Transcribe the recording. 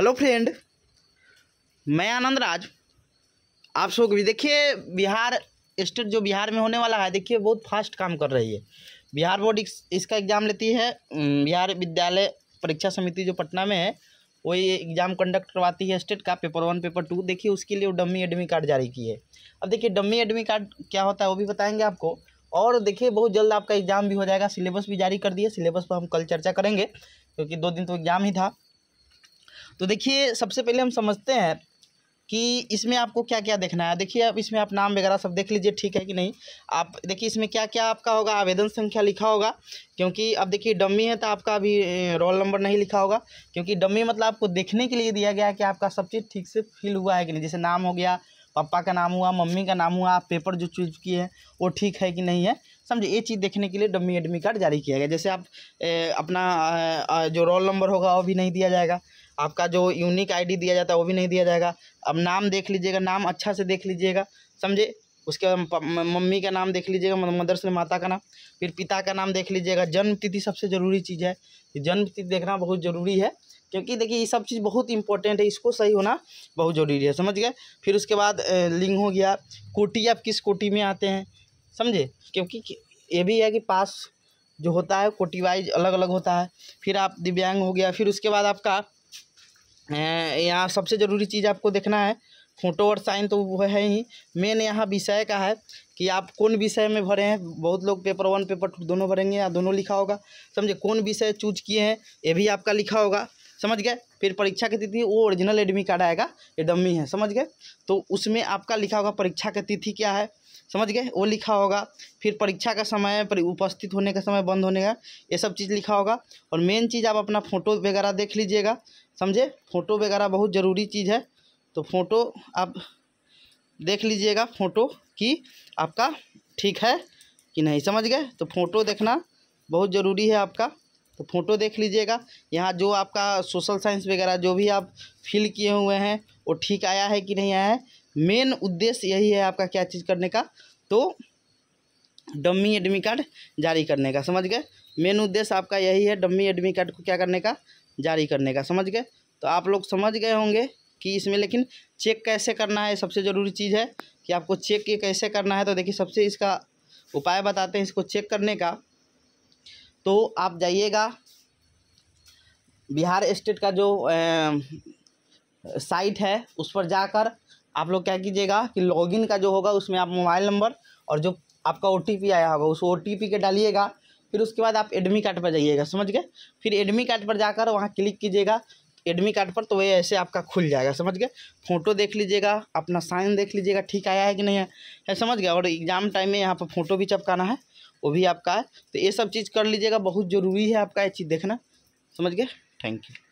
hello friend मैं आनंद राज आप सब देखिए बिहार स्टेट जो बिहार में होने वाला है देखिए बहुत फास्ट काम कर रही है बिहार बोर्ड इसका एग्ज़ाम लेती है बिहार विद्यालय परीक्षा समिति जो पटना में है वही एग्ज़ाम कंडक्ट करवाती है स्टेट का पेपर वन पेपर टू देखिए उसके लिए वो डम्मी एडमी कार्ड जारी की है अब देखिए डम्मी एडमी कार्ड क्या होता है वो भी बताएंगे आपको और देखिए बहुत जल्द आपका एग्ज़ाम भी हो जाएगा सिलेबस भी जारी कर दिए सिलेबस पर हम कल चर्चा करेंगे क्योंकि दो दिन तो एग्ज़ाम ही था तो देखिए सबसे पहले हम समझते हैं कि इसमें आपको क्या क्या देखना है देखिए आप इसमें आप नाम वगैरह सब देख लीजिए ठीक है कि नहीं आप देखिए इसमें क्या क्या आपका होगा आवेदन संख्या लिखा होगा क्योंकि अब देखिए डम्मी है तो आपका अभी रोल नंबर नहीं लिखा होगा क्योंकि डम्मी मतलब आपको देखने के लिए दिया गया है कि आपका सब चीज़ ठीक से फिल हुआ है कि नहीं जैसे नाम हो गया पापा का नाम हुआ मम्मी का नाम हुआ आप पेपर जो चूज किए हैं वो ठीक है कि नहीं है समझे ये चीज़ देखने के लिए डम्मी एडमी कार्ड जारी किया गया जैसे आप ए, अपना जो रोल नंबर होगा वो भी नहीं दिया जाएगा आपका जो यूनिक आईडी दिया जाता है वो भी नहीं दिया जाएगा अब नाम देख लीजिएगा नाम अच्छा से देख लीजिएगा समझे उसके बाद मम्मी का नाम देख लीजिएगा मदर्स से माता का नाम फिर पिता का नाम देख लीजिएगा जन्म तिथि सबसे ज़रूरी चीज़ है जन्म तिथि देखना बहुत ज़रूरी है क्योंकि देखिए ये सब चीज़ बहुत इंपॉर्टेंट है इसको सही होना बहुत ज़रूरी है समझ गए फिर उसके बाद लिंग हो गया कोटी आप किस कोटी में आते हैं समझे क्योंकि ये भी है कि पास जो होता है कोटी वाइज अलग अलग होता है फिर आप दिव्यांग हो गया फिर उसके बाद आपका यहाँ सबसे ज़रूरी चीज़ आपको देखना है फोटो और साइन तो वो है ही मेन यहाँ विषय का है कि आप कौन विषय में भरे हैं बहुत लोग पेपर वन पेपर टू दोनों भरेंगे या दोनों लिखा होगा समझे कौन विषय चूज किए हैं ये भी आपका लिखा होगा समझ गए फिर परीक्षा की तिथि वो ओरिजिनल एडमी कार्ड आएगा ये डम्मी है समझ गए तो उसमें आपका लिखा होगा परीक्षा की तिथि क्या है समझ गए वो लिखा होगा फिर परीक्षा का समय पर उपस्थित होने का समय बंद होने का ये सब चीज़ लिखा होगा और मेन चीज़ आप अपना फ़ोटो वगैरह देख लीजिएगा समझे फ़ोटो वगैरह बहुत ज़रूरी चीज़ है तो फ़ोटो आप देख लीजिएगा फ़ोटो कि आपका ठीक है कि नहीं समझ गए तो फ़ोटो देखना बहुत ज़रूरी है आपका तो फ़ोटो देख लीजिएगा यहाँ जो आपका सोशल साइंस वगैरह जो भी आप फिल किए हुए हैं वो ठीक आया है कि नहीं आया है मेन उद्देश्य यही है आपका क्या चीज़ करने का तो डम्मी एडमी कार्ड जारी करने का समझ गए मेन उद्देश्य आपका यही है डम्मी एडमी कार्ड को क्या करने का जारी करने का समझ गए तो आप लोग समझ गए होंगे कि इसमें लेकिन चेक कैसे करना है सबसे ज़रूरी चीज़ है कि आपको चेक ये कैसे करना है तो देखिए सबसे इसका उपाय बताते हैं इसको चेक करने का तो आप जाइएगा बिहार स्टेट का जो ए, साइट है उस पर जाकर आप लोग क्या कीजिएगा कि लॉगिन का जो होगा उसमें आप मोबाइल नंबर और जो आपका ओ आया होगा उस ओ के डालिएगा फिर उसके बाद आप एडमी कार्ड पर जाइएगा समझ गए फिर एडमी कार्ड पर जाकर वहाँ क्लिक कीजिएगा एडमी कार्ड पर तो वही ऐसे आपका खुल जाएगा समझ गए फोटो देख लीजिएगा अपना साइन देख लीजिएगा ठीक आया है कि नहीं है समझ गए और एग्ज़ाम टाइम में यहाँ पर फोटो भी चपकाना है वो भी आपका है तो ये सब चीज़ कर लीजिएगा बहुत ज़रूरी है आपका ये चीज़ देखना समझ गए थैंक यू